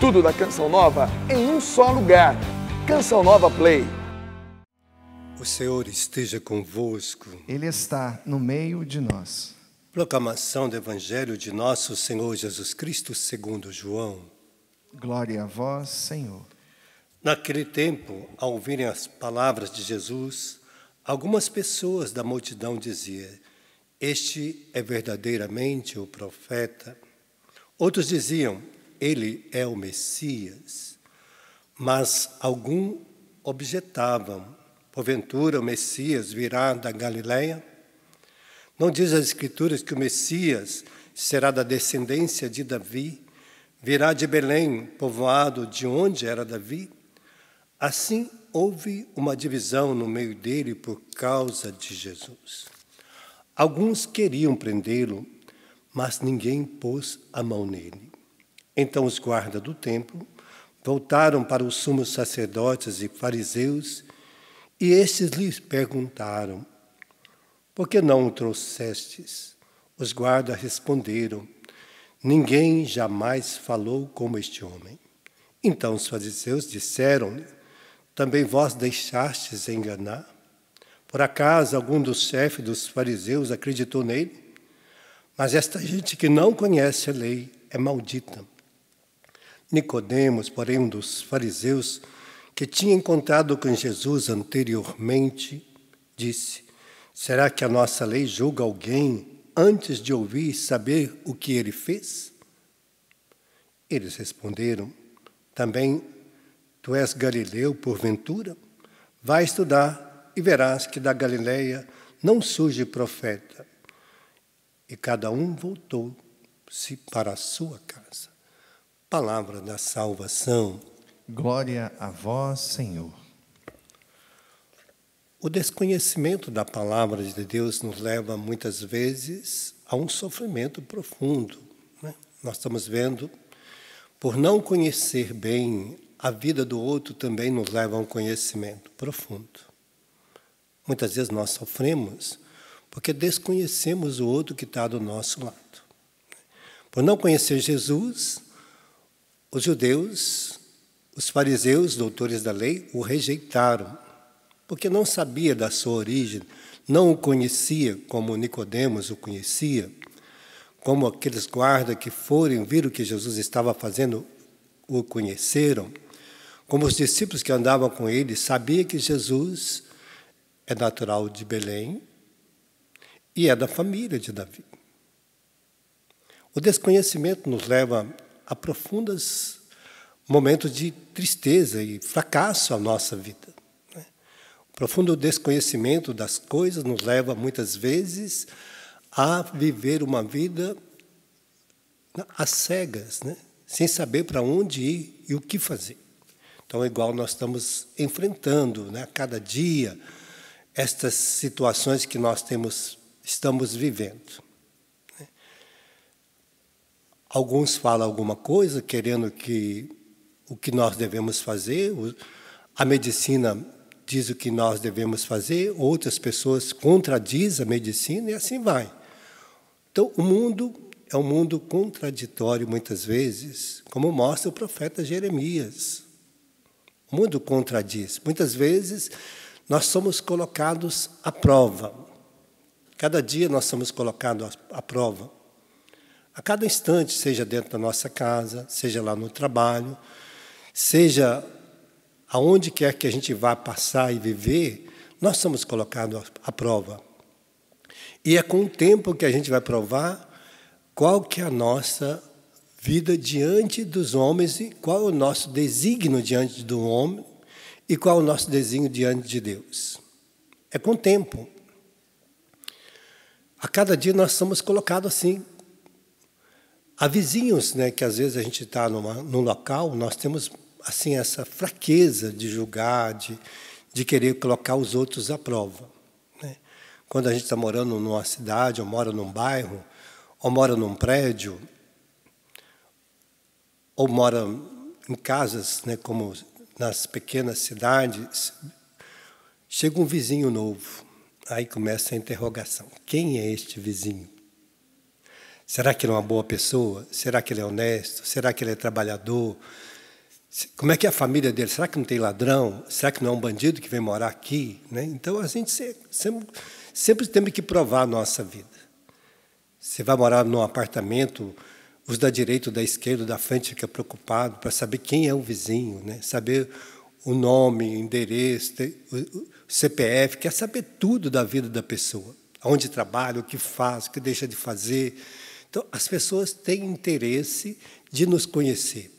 Tudo da Canção Nova em um só lugar. Canção Nova Play. O Senhor esteja convosco. Ele está no meio de nós. Proclamação do Evangelho de nosso Senhor Jesus Cristo segundo João. Glória a vós, Senhor. Naquele tempo, ao ouvirem as palavras de Jesus, algumas pessoas da multidão diziam: Este é verdadeiramente o profeta. Outros diziam: ele é o Messias. Mas algum objetavam, porventura o Messias virá da Galiléia? Não diz as Escrituras que o Messias será da descendência de Davi, virá de Belém, povoado de onde era Davi? Assim houve uma divisão no meio dele por causa de Jesus. Alguns queriam prendê-lo, mas ninguém pôs a mão nele. Então os guardas do templo voltaram para os sumos sacerdotes e fariseus, e estes lhes perguntaram: Por que não o trouxestes? Os guardas responderam: Ninguém jamais falou como este homem. Então os fariseus disseram-lhe: Também vós deixastes enganar? Por acaso algum dos chefes dos fariseus acreditou nele? Mas esta gente que não conhece a lei é maldita. Nicodemos, porém um dos fariseus, que tinha encontrado com Jesus anteriormente, disse: Será que a nossa lei julga alguém antes de ouvir e saber o que ele fez? Eles responderam: Também tu és galileu, porventura? Vai estudar e verás que da Galileia não surge profeta. E cada um voltou-se para a sua casa. Palavra da salvação. Glória a vós, Senhor. O desconhecimento da palavra de Deus nos leva muitas vezes a um sofrimento profundo. Né? Nós estamos vendo, por não conhecer bem a vida do outro, também nos leva a um conhecimento profundo. Muitas vezes nós sofremos porque desconhecemos o outro que está do nosso lado. Por não conhecer Jesus, os judeus, os fariseus, doutores da lei, o rejeitaram, porque não sabia da sua origem, não o conhecia como Nicodemos o conhecia, como aqueles guardas que foram viram o que Jesus estava fazendo o conheceram, como os discípulos que andavam com ele sabiam que Jesus é natural de Belém e é da família de Davi. O desconhecimento nos leva a profundos momentos de tristeza e fracasso à nossa vida. Né? O profundo desconhecimento das coisas nos leva, muitas vezes, a viver uma vida às cegas, né? sem saber para onde ir e o que fazer. Então, é igual nós estamos enfrentando né, a cada dia estas situações que nós temos, estamos vivendo. Alguns falam alguma coisa, querendo que o que nós devemos fazer, a medicina diz o que nós devemos fazer, outras pessoas contradizem a medicina e assim vai. Então, o mundo é um mundo contraditório muitas vezes, como mostra o profeta Jeremias. O mundo contradiz. Muitas vezes nós somos colocados à prova. Cada dia nós somos colocados à prova a cada instante, seja dentro da nossa casa, seja lá no trabalho, seja aonde quer que a gente vá passar e viver, nós somos colocados à prova. E é com o tempo que a gente vai provar qual que é a nossa vida diante dos homens e qual é o nosso desígnio diante do homem e qual é o nosso desígnio diante de Deus. É com o tempo. A cada dia nós somos colocados assim, Há vizinhos, né, que às vezes a gente está num local, nós temos assim essa fraqueza de julgar, de, de querer colocar os outros à prova. Né? Quando a gente está morando numa cidade, ou mora num bairro, ou mora num prédio, ou mora em casas, né, como nas pequenas cidades, chega um vizinho novo. Aí começa a interrogação: quem é este vizinho? Será que ele é uma boa pessoa? Será que ele é honesto? Será que ele é trabalhador? Como é que é a família dele? Será que não tem ladrão? Será que não é um bandido que vem morar aqui? Né? Então a gente sempre, sempre tem que provar a nossa vida. Você vai morar num apartamento, os da direita, da esquerda, da frente fica preocupado para saber quem é o vizinho, né? saber o nome, o endereço, o CPF, quer saber tudo da vida da pessoa, onde trabalha, o que faz, o que deixa de fazer. Então, as pessoas têm interesse de nos conhecer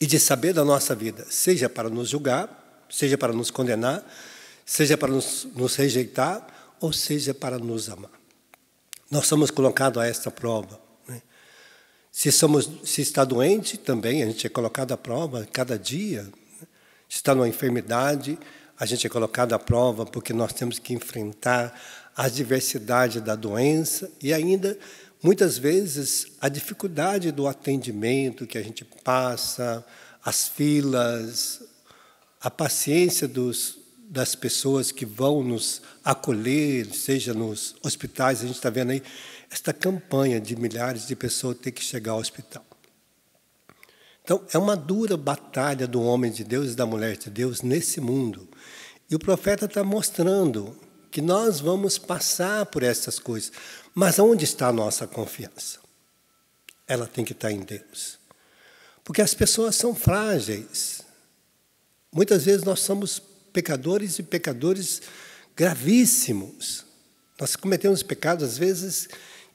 e de saber da nossa vida, seja para nos julgar, seja para nos condenar, seja para nos, nos rejeitar, ou seja para nos amar. Nós somos colocados a esta prova. Né? Se, somos, se está doente, também a gente é colocado à prova cada dia. Né? Se está numa enfermidade, a gente é colocado à prova porque nós temos que enfrentar a diversidade da doença e ainda Muitas vezes, a dificuldade do atendimento que a gente passa, as filas, a paciência dos, das pessoas que vão nos acolher, seja nos hospitais, a gente está vendo aí esta campanha de milhares de pessoas ter que chegar ao hospital. Então, é uma dura batalha do homem de Deus e da mulher de Deus nesse mundo. E o profeta está mostrando que nós vamos passar por essas coisas. Mas onde está a nossa confiança? Ela tem que estar em Deus. Porque as pessoas são frágeis. Muitas vezes nós somos pecadores e pecadores gravíssimos. Nós cometemos pecados, às vezes,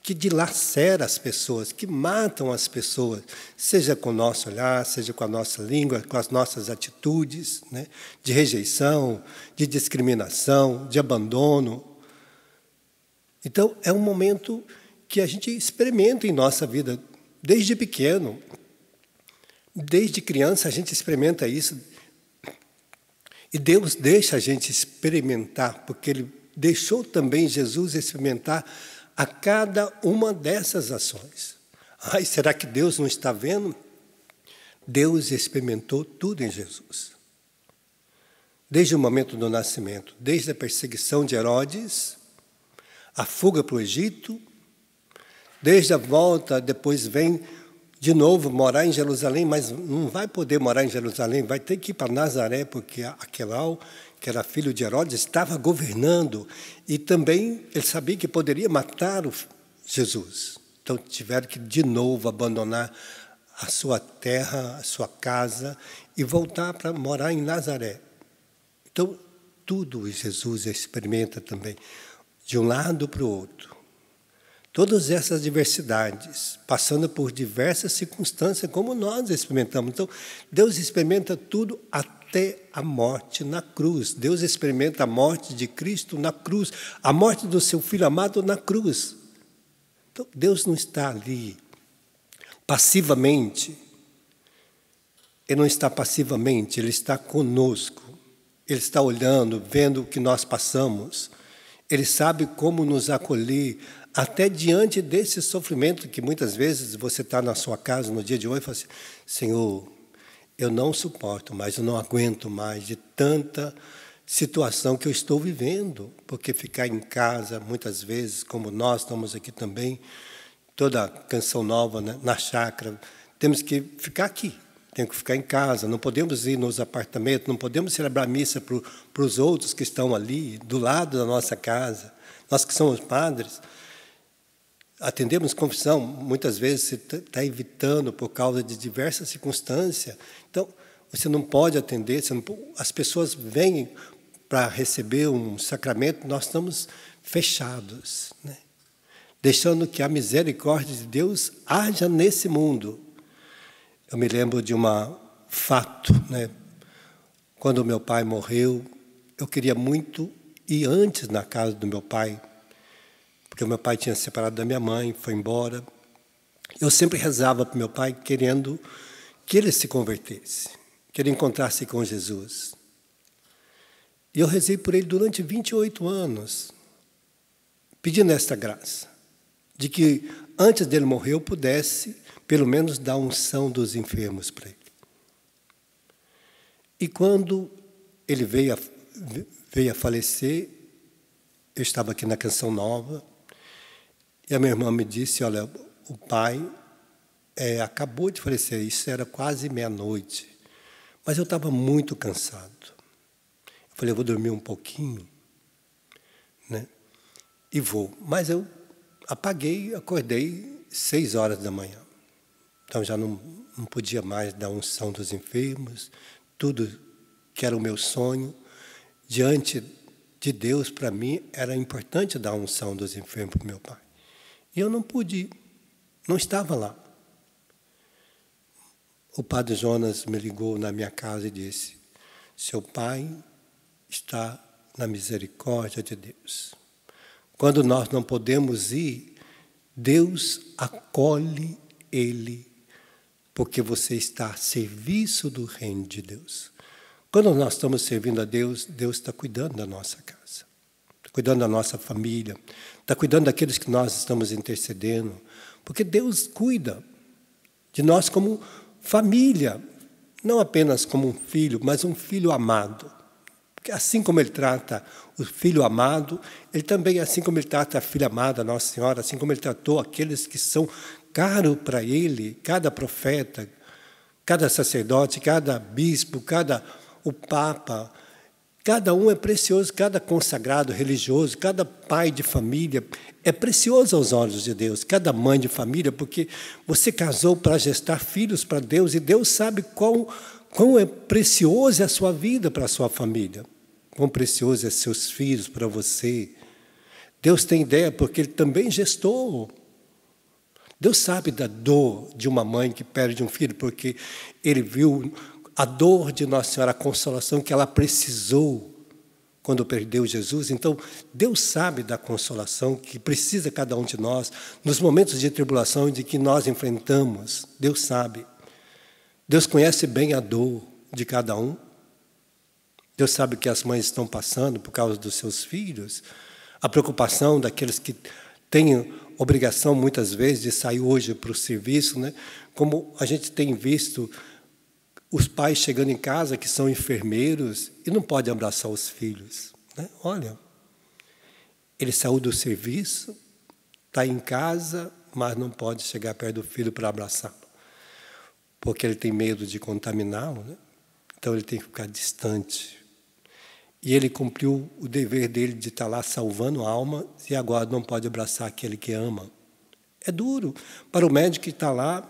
que dilacera as pessoas, que matam as pessoas, seja com o nosso olhar, seja com a nossa língua, com as nossas atitudes né? de rejeição, de discriminação, de abandono. Então, é um momento que a gente experimenta em nossa vida, desde pequeno. Desde criança, a gente experimenta isso. E Deus deixa a gente experimentar, porque Ele deixou também Jesus experimentar a cada uma dessas ações. Ai, será que Deus não está vendo? Deus experimentou tudo em Jesus. Desde o momento do nascimento, desde a perseguição de Herodes, a fuga para o Egito, desde a volta, depois vem de novo morar em Jerusalém, mas não vai poder morar em Jerusalém, vai ter que ir para Nazaré, porque Aquelau, que era filho de Herodes, estava governando e também ele sabia que poderia matar o Jesus. Então tiveram que de novo abandonar a sua terra, a sua casa e voltar para morar em Nazaré. Então tudo Jesus experimenta também de um lado para o outro. Todas essas diversidades, passando por diversas circunstâncias, como nós experimentamos. Então, Deus experimenta tudo até a morte na cruz. Deus experimenta a morte de Cristo na cruz, a morte do seu filho amado na cruz. Então, Deus não está ali passivamente. Ele não está passivamente, ele está conosco. Ele está olhando, vendo o que nós passamos. Ele sabe como nos acolher, até diante desse sofrimento que muitas vezes você está na sua casa no dia de hoje e fala assim: Senhor, eu não suporto mais, eu não aguento mais de tanta situação que eu estou vivendo, porque ficar em casa, muitas vezes, como nós estamos aqui também, toda canção nova né, na chácara, temos que ficar aqui, tem que ficar em casa, não podemos ir nos apartamentos, não podemos celebrar missa para os outros que estão ali, do lado da nossa casa. Nós que somos padres, atendemos confissão, muitas vezes você está evitando por causa de diversas circunstâncias. Então, você não pode atender, não as pessoas vêm para receber um sacramento, nós estamos fechados, né? deixando que a misericórdia de Deus haja nesse mundo. Eu me lembro de um fato, né? Quando meu pai morreu, eu queria muito ir antes na casa do meu pai, porque meu pai tinha se separado da minha mãe, foi embora. Eu sempre rezava para meu pai querendo que ele se convertesse, que ele encontrasse com Jesus. E eu rezei por ele durante 28 anos, pedindo esta graça, de que antes dele morrer eu pudesse pelo menos dá unção dos enfermos para ele. E quando ele veio a, veio a falecer, eu estava aqui na Canção Nova, e a minha irmã me disse: Olha, o pai é, acabou de falecer, isso era quase meia-noite, mas eu estava muito cansado. Eu falei: Eu vou dormir um pouquinho, né? E vou. Mas eu apaguei, acordei seis horas da manhã. Então já não, não podia mais dar unção dos enfermos, tudo que era o meu sonho diante de Deus para mim era importante dar unção dos enfermos para meu pai. E eu não pude, ir, não estava lá. O padre Jonas me ligou na minha casa e disse: Seu pai está na misericórdia de Deus. Quando nós não podemos ir, Deus acolhe ele porque você está a serviço do reino de Deus. Quando nós estamos servindo a Deus, Deus está cuidando da nossa casa, está cuidando da nossa família, está cuidando daqueles que nós estamos intercedendo, porque Deus cuida de nós como família, não apenas como um filho, mas um filho amado. Porque assim como ele trata o filho amado, ele também, assim como ele trata a filha amada, Nossa Senhora, assim como ele tratou aqueles que são caro para ele, cada profeta, cada sacerdote, cada bispo, cada o papa, cada um é precioso, cada consagrado religioso, cada pai de família é precioso aos olhos de Deus, cada mãe de família, porque você casou para gestar filhos para Deus e Deus sabe qual quão é preciosa é a sua vida para a sua família, quão precioso é seus filhos para você. Deus tem ideia porque ele também gestou Deus sabe da dor de uma mãe que perde um filho, porque ele viu a dor de Nossa Senhora, a consolação que ela precisou quando perdeu Jesus. Então, Deus sabe da consolação que precisa cada um de nós nos momentos de tribulação de que nós enfrentamos. Deus sabe. Deus conhece bem a dor de cada um. Deus sabe o que as mães estão passando por causa dos seus filhos, a preocupação daqueles que têm obrigação, muitas vezes, de sair hoje para o serviço, né? como a gente tem visto os pais chegando em casa que são enfermeiros e não podem abraçar os filhos. Né? Olha, ele saiu do serviço, está em casa, mas não pode chegar perto do filho para abraçá-lo, porque ele tem medo de contaminá-lo, né? então ele tem que ficar distante e ele cumpriu o dever dele de estar tá lá salvando almas e agora não pode abraçar aquele que ama. É duro para o médico que está lá,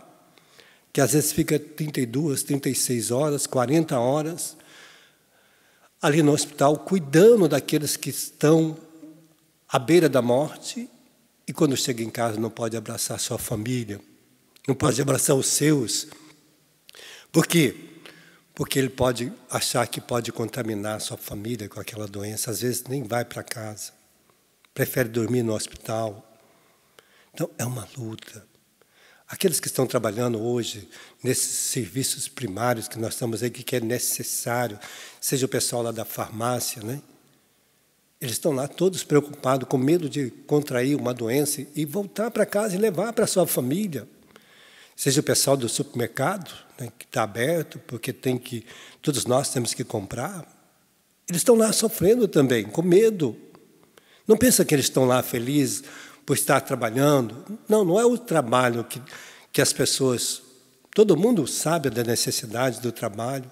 que às vezes fica 32, 36 horas, 40 horas ali no hospital, cuidando daqueles que estão à beira da morte e quando chega em casa não pode abraçar sua família, não pode abraçar os seus. Por quê? porque ele pode achar que pode contaminar a sua família com aquela doença, às vezes nem vai para casa, prefere dormir no hospital. Então, é uma luta. Aqueles que estão trabalhando hoje nesses serviços primários que nós estamos aí, que é necessário, seja o pessoal lá da farmácia, né? Eles estão lá todos preocupados, com medo de contrair uma doença e voltar para casa e levar para a sua família. Seja o pessoal do supermercado, né, que está aberto, porque tem que todos nós temos que comprar. Eles estão lá sofrendo também, com medo. Não pensa que eles estão lá felizes por estar trabalhando. Não, não é o trabalho que, que as pessoas. Todo mundo sabe da necessidade do trabalho,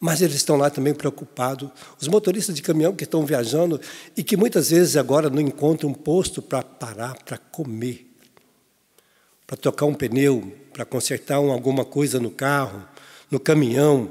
mas eles estão lá também preocupados. Os motoristas de caminhão que estão viajando e que muitas vezes agora não encontram um posto para parar, para comer para trocar um pneu, para consertar alguma coisa no carro, no caminhão.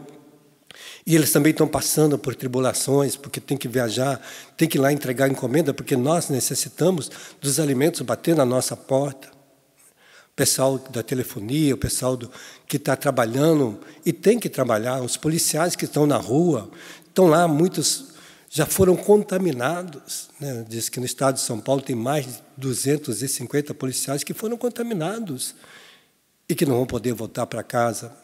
E eles também estão passando por tribulações, porque tem que viajar, tem que ir lá entregar encomenda, porque nós necessitamos dos alimentos bater na nossa porta. O pessoal da telefonia, o pessoal do, que está trabalhando e tem que trabalhar, os policiais que estão na rua, estão lá muitos já foram contaminados. Né? Diz que no estado de São Paulo tem mais de 250 policiais que foram contaminados e que não vão poder voltar para casa,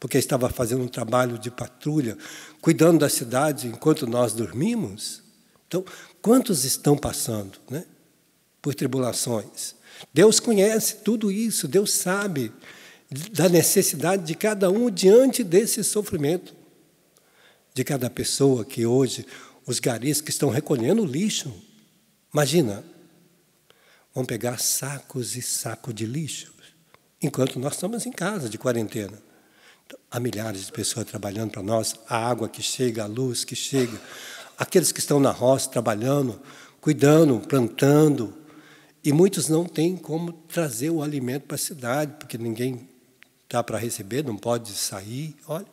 porque estava fazendo um trabalho de patrulha, cuidando da cidade enquanto nós dormimos. Então, quantos estão passando né? por tribulações? Deus conhece tudo isso, Deus sabe da necessidade de cada um diante desse sofrimento, de cada pessoa que hoje os garis que estão recolhendo lixo. Imagina, vão pegar sacos e sacos de lixo, enquanto nós estamos em casa de quarentena. Então, há milhares de pessoas trabalhando para nós, a água que chega, a luz que chega, aqueles que estão na roça trabalhando, cuidando, plantando, e muitos não têm como trazer o alimento para a cidade, porque ninguém está para receber, não pode sair. Olha,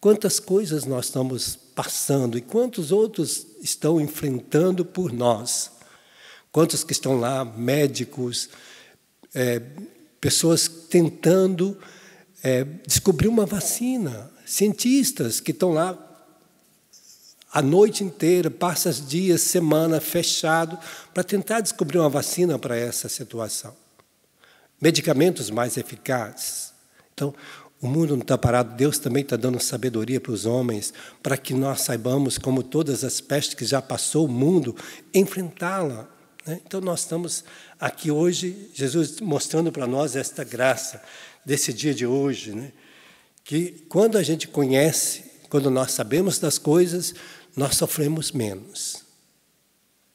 quantas coisas nós estamos passando e quantos outros estão enfrentando por nós. Quantos que estão lá, médicos, é, pessoas tentando é, descobrir uma vacina, cientistas que estão lá a noite inteira, passa os dias, semana fechado para tentar descobrir uma vacina para essa situação. Medicamentos mais eficazes. Então, o mundo não está parado, Deus também está dando sabedoria para os homens, para que nós saibamos, como todas as pestes que já passou o mundo, enfrentá-la. Né? Então, nós estamos aqui hoje, Jesus mostrando para nós esta graça desse dia de hoje, né? que quando a gente conhece, quando nós sabemos das coisas, nós sofremos menos.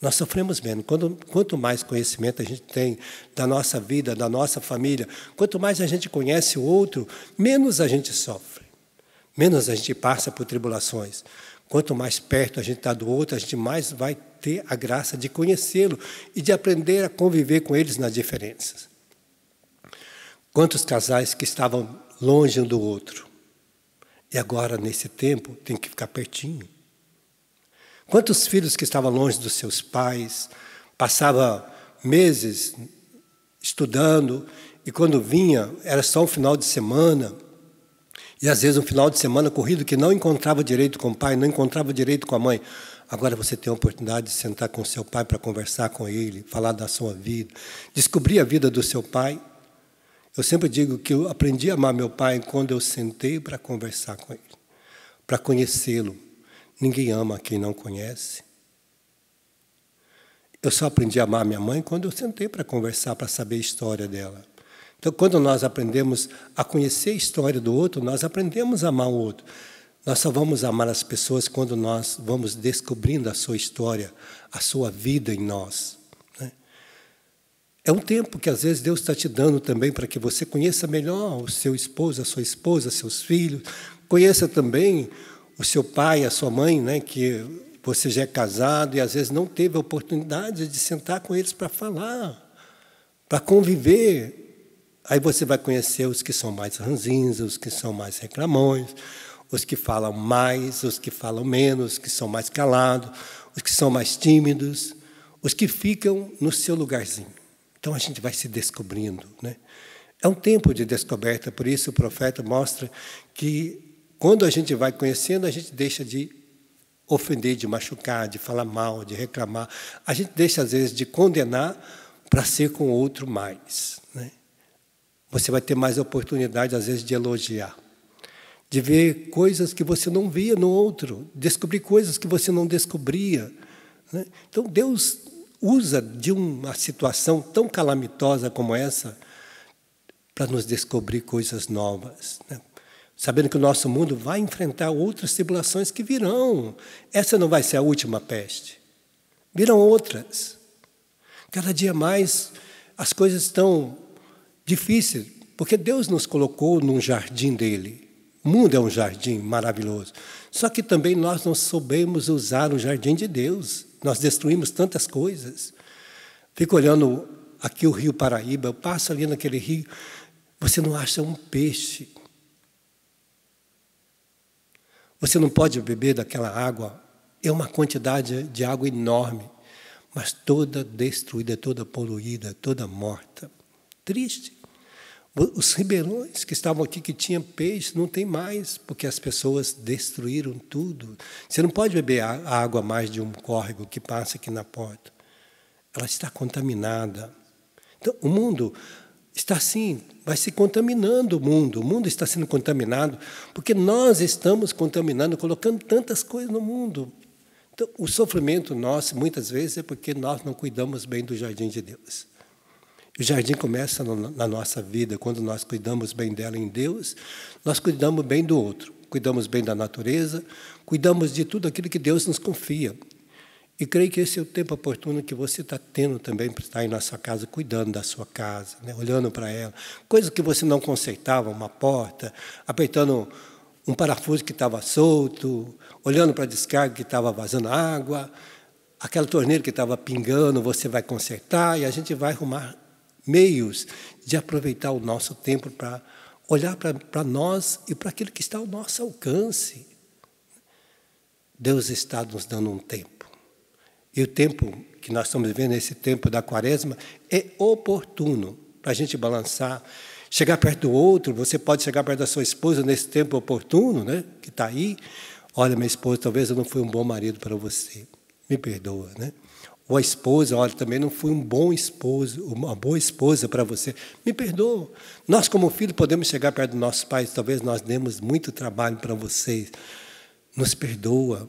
Nós sofremos menos. Quando, quanto mais conhecimento a gente tem da nossa vida, da nossa família, quanto mais a gente conhece o outro, menos a gente sofre, menos a gente passa por tribulações. Quanto mais perto a gente está do outro, a gente mais vai ter a graça de conhecê-lo e de aprender a conviver com eles nas diferenças. Quantos casais que estavam longe um do outro e agora, nesse tempo, tem que ficar pertinho Quantos filhos que estavam longe dos seus pais, passava meses estudando e quando vinha era só um final de semana. E às vezes um final de semana corrido que não encontrava direito com o pai, não encontrava direito com a mãe. Agora você tem a oportunidade de sentar com seu pai para conversar com ele, falar da sua vida, descobrir a vida do seu pai. Eu sempre digo que eu aprendi a amar meu pai quando eu sentei para conversar com ele, para conhecê-lo, Ninguém ama quem não conhece. Eu só aprendi a amar minha mãe quando eu sentei para conversar, para saber a história dela. Então, quando nós aprendemos a conhecer a história do outro, nós aprendemos a amar o outro. Nós só vamos amar as pessoas quando nós vamos descobrindo a sua história, a sua vida em nós. Né? É um tempo que às vezes Deus está te dando também para que você conheça melhor o seu esposo, a sua esposa, seus filhos, conheça também o seu pai, a sua mãe, né, que você já é casado e às vezes não teve a oportunidade de sentar com eles para falar, para conviver. Aí você vai conhecer os que são mais ranzinhos, os que são mais reclamões, os que falam mais, os que falam menos, os que são mais calados, os que são mais tímidos, os que ficam no seu lugarzinho. Então a gente vai se descobrindo. Né? É um tempo de descoberta, por isso o profeta mostra que quando a gente vai conhecendo, a gente deixa de ofender, de machucar, de falar mal, de reclamar. A gente deixa, às vezes, de condenar para ser com outro mais. Né? Você vai ter mais oportunidade, às vezes, de elogiar, de ver coisas que você não via no outro, descobrir coisas que você não descobria. Né? Então, Deus usa de uma situação tão calamitosa como essa para nos descobrir coisas novas, né? sabendo que o nosso mundo vai enfrentar outras tribulações que virão. Essa não vai ser a última peste. Virão outras. Cada dia mais as coisas estão difíceis, porque Deus nos colocou num jardim dele. O mundo é um jardim maravilhoso. Só que também nós não soubemos usar o jardim de Deus. Nós destruímos tantas coisas. Fico olhando aqui o Rio Paraíba, eu passo ali naquele rio, você não acha um peixe. Você não pode beber daquela água, é uma quantidade de água enorme, mas toda destruída, toda poluída, toda morta. Triste. Os ribeirões que estavam aqui, que tinham peixe, não tem mais, porque as pessoas destruíram tudo. Você não pode beber a água mais de um córrego que passa aqui na porta. Ela está contaminada. Então, o mundo está assim, vai se contaminando o mundo. O mundo está sendo contaminado porque nós estamos contaminando, colocando tantas coisas no mundo. Então, o sofrimento nosso, muitas vezes, é porque nós não cuidamos bem do jardim de Deus. O jardim começa na nossa vida, quando nós cuidamos bem dela em Deus, nós cuidamos bem do outro, cuidamos bem da natureza, cuidamos de tudo aquilo que Deus nos confia. E creio que esse é o tempo oportuno que você está tendo também para estar aí na sua casa, cuidando da sua casa, né? olhando para ela. Coisas que você não consertava, uma porta, apertando um parafuso que estava solto, olhando para a descarga que estava vazando água, aquela torneira que estava pingando, você vai consertar e a gente vai arrumar meios de aproveitar o nosso tempo para olhar para nós e para aquilo que está ao nosso alcance. Deus está nos dando um tempo e o tempo que nós estamos vivendo, esse tempo da quaresma, é oportuno para a gente balançar, chegar perto do outro. Você pode chegar perto da sua esposa nesse tempo oportuno, né? que está aí. Olha, minha esposa, talvez eu não fui um bom marido para você. Me perdoa, né? Ou a esposa, olha, também não fui um bom esposo, uma boa esposa para você. Me perdoa. Nós, como filho, podemos chegar perto dos nossos pais. Talvez nós demos muito trabalho para vocês. Nos perdoa.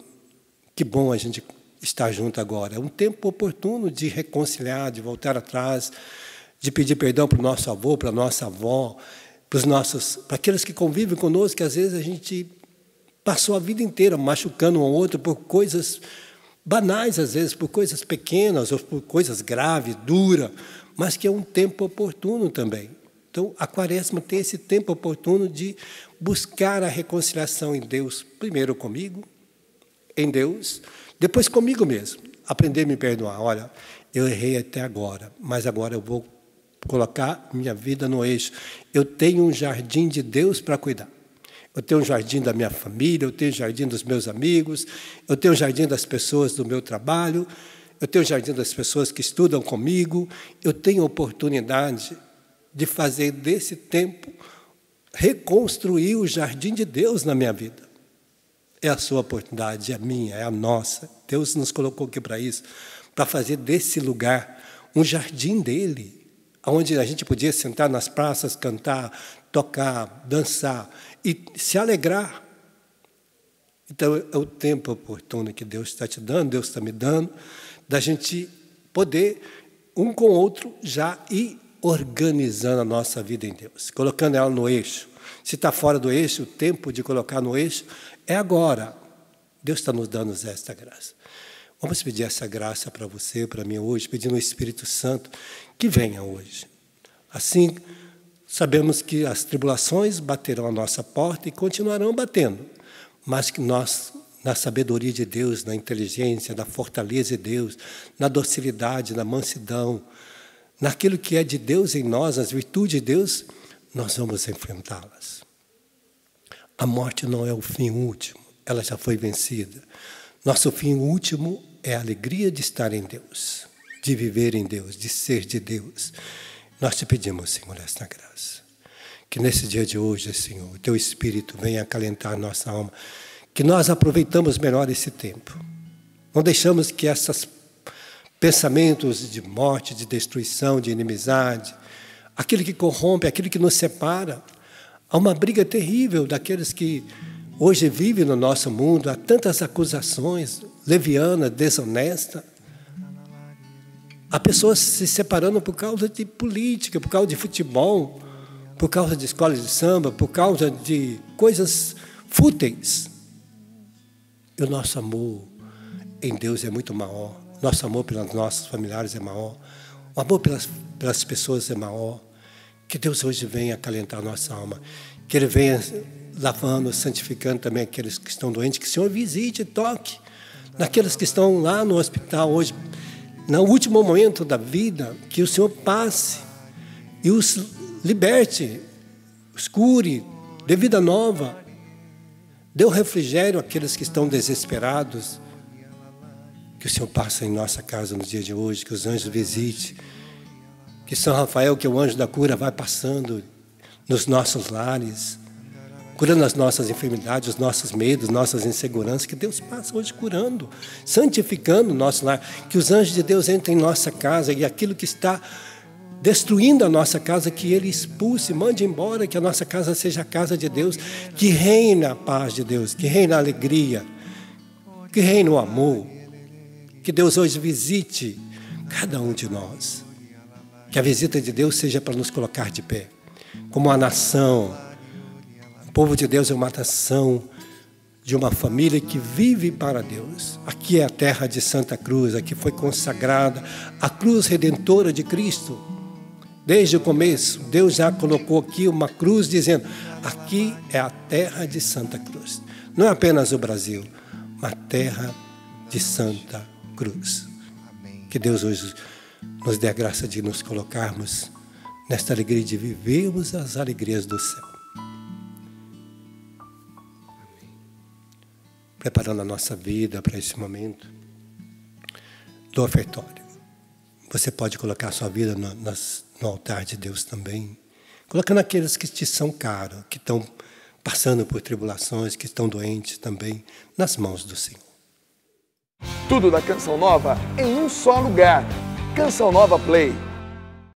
Que bom a gente estar junto agora. É um tempo oportuno de reconciliar, de voltar atrás, de pedir perdão para o nosso avô, para a nossa avó, para os nossos, para aqueles que convivem conosco, que às vezes a gente passou a vida inteira machucando um ao outro por coisas banais, às vezes, por coisas pequenas ou por coisas graves, duras, mas que é um tempo oportuno também. Então, a quaresma tem esse tempo oportuno de buscar a reconciliação em Deus, primeiro comigo, em Deus, depois comigo mesmo, aprender a me perdoar. Olha, eu errei até agora, mas agora eu vou colocar minha vida no eixo. Eu tenho um jardim de Deus para cuidar. Eu tenho um jardim da minha família, eu tenho um jardim dos meus amigos, eu tenho um jardim das pessoas do meu trabalho, eu tenho um jardim das pessoas que estudam comigo. Eu tenho oportunidade de fazer desse tempo reconstruir o jardim de Deus na minha vida. É a sua oportunidade, é a minha, é a nossa. Deus nos colocou aqui para isso, para fazer desse lugar um jardim dele, onde a gente podia sentar nas praças, cantar, tocar, dançar e se alegrar. Então, é o tempo oportuno que Deus está te dando, Deus está me dando, da gente poder, um com o outro, já ir organizando a nossa vida em Deus, colocando ela no eixo. Se está fora do eixo, o tempo de colocar no eixo é agora. Deus está nos dando esta graça. Vamos pedir essa graça para você, para mim hoje, pedindo ao Espírito Santo que venha hoje. Assim, sabemos que as tribulações baterão à nossa porta e continuarão batendo, mas que nós, na sabedoria de Deus, na inteligência, na fortaleza de Deus, na docilidade, na mansidão, naquilo que é de Deus em nós, nas virtudes de Deus, nós vamos enfrentá-las. A morte não é o fim último, ela já foi vencida. Nosso fim último é a alegria de estar em Deus, de viver em Deus, de ser de Deus. Nós te pedimos, Senhor, esta graça. Que nesse dia de hoje, Senhor, o teu Espírito venha acalentar nossa alma. Que nós aproveitamos melhor esse tempo. Não deixamos que esses pensamentos de morte, de destruição, de inimizade, aquilo que corrompe, aquilo que nos separa, Há uma briga terrível daqueles que hoje vivem no nosso mundo, há tantas acusações leviana, desonesta. Há pessoas se separando por causa de política, por causa de futebol, por causa de escolas de samba, por causa de coisas fúteis. E o nosso amor em Deus é muito maior. Nosso amor pelos nossos familiares é maior. O amor pelas, pelas pessoas é maior. Que Deus hoje venha acalentar nossa alma. Que Ele venha lavando, santificando também aqueles que estão doentes. Que o Senhor visite, toque naqueles que estão lá no hospital hoje. No último momento da vida, que o Senhor passe e os liberte, os cure de vida nova. Dê o refrigério àqueles que estão desesperados. Que o Senhor passe em nossa casa no dia de hoje, que os anjos visite que São Rafael, que é o anjo da cura, vai passando nos nossos lares, curando as nossas enfermidades, os nossos medos, nossas inseguranças, que Deus passa hoje curando, santificando o nosso lar, que os anjos de Deus entrem em nossa casa e aquilo que está destruindo a nossa casa, que Ele expulse, mande embora, que a nossa casa seja a casa de Deus, que reina a paz de Deus, que reina a alegria, que reina o amor, que Deus hoje visite cada um de nós. Que a visita de Deus seja para nos colocar de pé, como a nação. O povo de Deus é uma nação de uma família que vive para Deus. Aqui é a terra de Santa Cruz, aqui foi consagrada a cruz redentora de Cristo. Desde o começo, Deus já colocou aqui uma cruz dizendo: aqui é a terra de Santa Cruz. Não é apenas o Brasil, a terra de Santa Cruz. Que Deus hoje nos dê a graça de nos colocarmos nesta alegria de vivermos as alegrias do céu. Preparando a nossa vida para esse momento do ofertório. Você pode colocar sua vida no, nas, no altar de Deus também, colocando aqueles que te são caros, que estão passando por tribulações, que estão doentes também, nas mãos do Senhor. Tudo da Canção Nova em um só lugar Canção Nova Play.